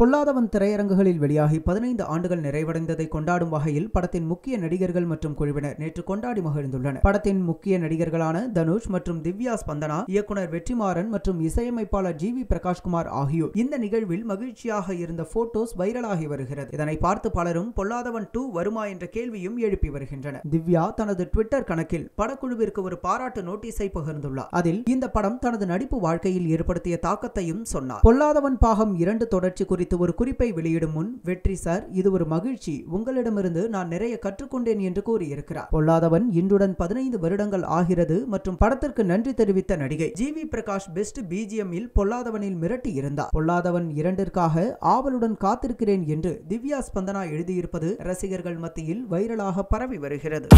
பொல்லாதவன் திரையரங்குகளில் வெளியாகி பதினைந்து ஆண்டுகள் நிறைவடைந்ததை கொண்டாடும் வகையில் படத்தின் முக்கிய நடிகர்கள் மற்றும் குழுவினர் நேற்று கொண்டாடி மகிழ்ந்துள்ளனர் படத்தின் முக்கிய நடிகர்களான தனுஷ் மற்றும் திவ்யா ஸ்பந்தனா இயக்குனர் வெற்றிமாறன் மற்றும் இசையமைப்பாளர் ஜி வி பிரகாஷ்குமார் ஆகியோர் இந்த நிகழ்வில் மகிழ்ச்சியாக இருந்த போட்டோஸ் வைரலாகி வருகிறது இதனை பார்த்து பலரும் பொல்லாதவன் டூ வருமா என்ற கேள்வியும் எழுப்பி வருகின்றனர் திவ்யா தனது ட்விட்டர் கணக்கில் படக்குழுவிற்கு ஒரு பாராட்டு நோட்டீஸை பகிர்ந்துள்ளார் அதில் இந்த படம் தனது நடிப்பு வாழ்க்கையில் ஏற்படுத்திய தாக்கத்தையும் சொன்னார் பொல்லாதவன் பாகம் இரண்டு தொடர்ச்சி குறித்து குறித்து ஒரு குறிப்பை வெளியிடும் முன் வெற்றி சார் இது ஒரு மகிழ்ச்சி உங்களிடமிருந்து நான் நிறைய கற்றுக்கொண்டேன் என்று கூறியிருக்கிறார் பொல்லாதவன் இன்றுடன் பதினைந்து வருடங்கள் ஆகிறது மற்றும் படத்திற்கு நன்றி தெரிவித்த நடிகை ஜி வி பிரகாஷ் பெஸ்ட் பிஜிஎம் பொல்லாதவனில் மிரட்டி இருந்தார் பொல்லாதவன் இரண்டிற்காக ஆவலுடன் காத்திருக்கிறேன் என்று திவ்யா ஸ்பந்தனா எழுதியிருப்பது ரசிகர்கள் மத்தியில் வைரலாக பரவி வருகிறது